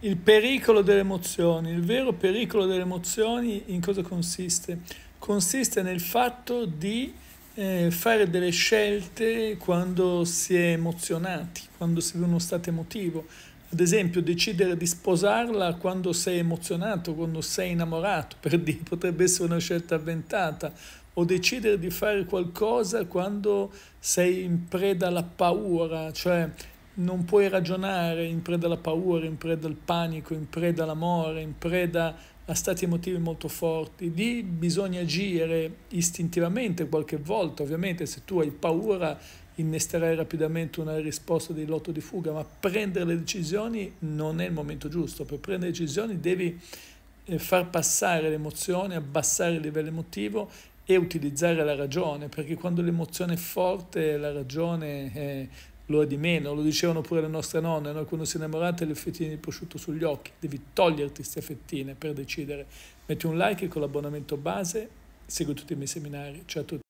Il pericolo delle emozioni, il vero pericolo delle emozioni in cosa consiste? Consiste nel fatto di eh, fare delle scelte quando si è emozionati, quando si vive uno stato emotivo. Ad esempio, decidere di sposarla quando sei emozionato, quando sei innamorato, per dire, potrebbe essere una scelta avventata, o decidere di fare qualcosa quando sei in preda alla paura, cioè non puoi ragionare in preda alla paura, in preda al panico, in preda all'amore, in preda a stati emotivi molto forti. Lì bisogna agire istintivamente qualche volta, ovviamente se tu hai paura innesterai rapidamente una risposta di lotto di fuga, ma prendere le decisioni non è il momento giusto. Per prendere decisioni devi eh, far passare l'emozione, abbassare il livello emotivo e utilizzare la ragione, perché quando l'emozione è forte la ragione è lo è di meno, lo dicevano pure le nostre nonne, noi quando si innamorata le fettine di prosciutto sugli occhi, devi toglierti queste fettine per decidere. Metti un like con l'abbonamento base, segui tutti i miei seminari, ciao a tutti.